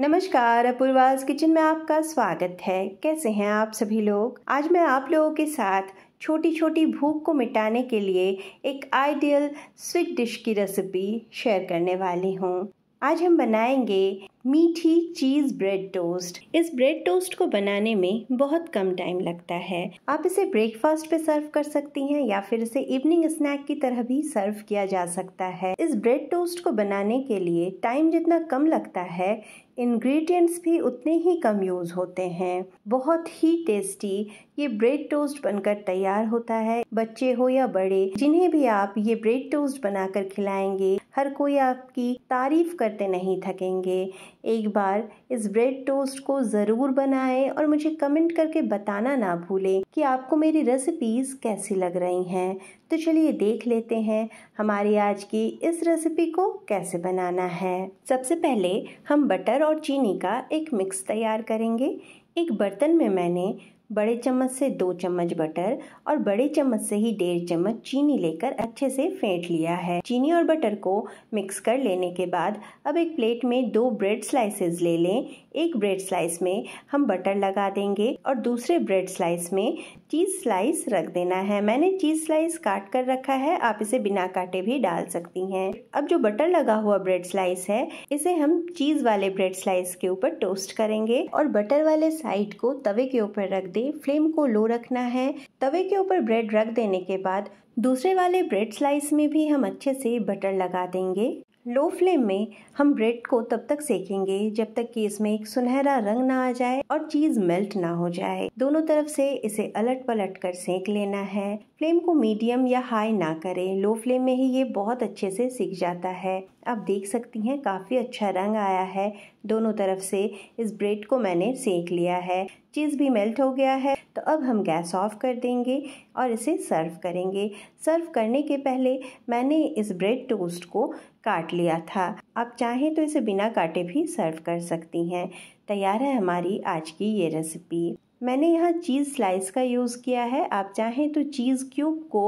नमस्कार अपूर्वाज किचन में आपका स्वागत है कैसे हैं आप सभी लोग आज मैं आप लोगों के साथ छोटी छोटी भूख को मिटाने के लिए एक आइडियल स्वीट डिश की रेसिपी शेयर करने वाली हूँ आज हम बनाएंगे मीठी चीज़ ब्रेड टोस्ट इस ब्रेड टोस्ट को बनाने में बहुत कम टाइम लगता है आप इसे ब्रेकफास्ट पे सर्व कर सकती हैं या फिर इसे इवनिंग स्नैक की तरह भी सर्व किया जा सकता है इस ब्रेड टोस्ट को बनाने के लिए टाइम जितना कम लगता है इंग्रेडिएंट्स भी उतने ही कम यूज़ होते हैं बहुत ही टेस्टी ये ब्रेड टोस्ट बनकर तैयार होता है बच्चे हो या बड़े जिन्हें भी आप ये ब्रेड टोस्ट बनाकर खिलाएंगे हर कोई आपकी तारीफ करते नहीं थकेंगे एक बार इस ब्रेड टोस्ट को ज़रूर बनाएं और मुझे कमेंट करके बताना ना भूलें कि आपको मेरी रेसिपीज़ कैसी लग रही हैं तो चलिए देख लेते हैं हमारी आज की इस रेसिपी को कैसे बनाना है सबसे पहले हम बटर और चीनी का एक मिक्स तैयार करेंगे एक बर्तन में मैंने बड़े चम्मच से दो चम्मच बटर और बड़े चम्मच से ही डेढ़ चम्मच चीनी लेकर अच्छे से फेंट लिया है चीनी और बटर को मिक्स कर लेने के बाद अब एक प्लेट में दो ब्रेड स्लाइसेस ले लें एक ब्रेड स्लाइस में हम बटर लगा देंगे और दूसरे ब्रेड स्लाइस में चीज़ स्लाइस रख देना है मैंने चीज़ स्लाइस काट कर रखा है आप इसे बिना काटे भी डाल सकती हैं अब जो बटर लगा हुआ ब्रेड स्लाइस है इसे हम चीज़ वाले ब्रेड स्लाइस के ऊपर टोस्ट करेंगे और बटर वाले साइड को तवे के ऊपर रख दें फ्लेम को लो रखना है तवे के ऊपर ब्रेड रख देने के बाद दूसरे वाले ब्रेड स्लाइस में भी हम अच्छे से बटर लगा देंगे लो फ्लेम में हम ब्रेड को तब तक सेकेंगे जब तक कि इसमें एक सुनहरा रंग ना आ जाए और चीज़ मेल्ट ना हो जाए दोनों तरफ से इसे अलट पलट कर सेक लेना है फ्लेम को मीडियम या हाई ना करें लो फ्लेम में ही ये बहुत अच्छे से सीख जाता है आप देख सकती हैं काफ़ी अच्छा रंग आया है दोनों तरफ से इस ब्रेड को मैंने सेक लिया है चीज़ भी मेल्ट हो गया है तो अब हम गैस ऑफ कर देंगे और इसे सर्व करेंगे सर्व करने के पहले मैंने इस ब्रेड टोस्ट को काट लिया था आप चाहें तो इसे बिना काटे भी सर्व कर सकती हैं तैयार है हमारी आज की ये रेसिपी मैंने यहाँ चीज़ स्लाइस का यूज़ किया है आप चाहें तो चीज़ क्यूब को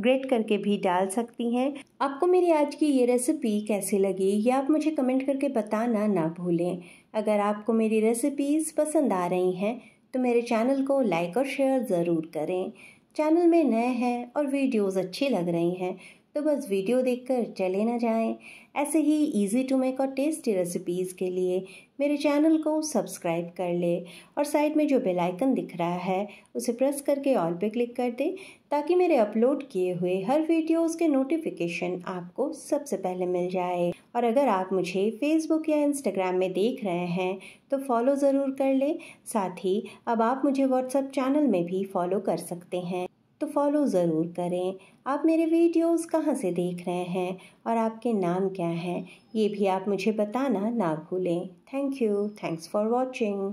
ग्रेट करके भी डाल सकती हैं आपको मेरी आज की ये रेसिपी कैसी लगी ये आप मुझे कमेंट करके बताना ना भूलें अगर आपको मेरी रेसिपीज़ पसंद आ रही हैं तो मेरे चैनल को लाइक और शेयर ज़रूर करें चैनल में नए हैं और वीडियोज़ अच्छी लग रही हैं तो बस वीडियो देखकर चले ना जाएं ऐसे ही इजी टू मेक और टेस्टी रेसिपीज़ के लिए मेरे चैनल को सब्सक्राइब कर ले और साइड में जो बेल आइकन दिख रहा है उसे प्रेस करके ऑल पे क्लिक कर दे ताकि मेरे अपलोड किए हुए हर वीडियोस के नोटिफिकेशन आपको सबसे पहले मिल जाए और अगर आप मुझे फेसबुक या इंस्टाग्राम में देख रहे हैं तो फॉलो ज़रूर कर ले साथ ही अब आप मुझे व्हाट्सअप चैनल में भी फॉलो कर सकते हैं तो फॉलो ज़रूर करें आप मेरे वीडियोस कहाँ से देख रहे हैं और आपके नाम क्या हैं ये भी आप मुझे बताना ना भूलें thank you thanks for watching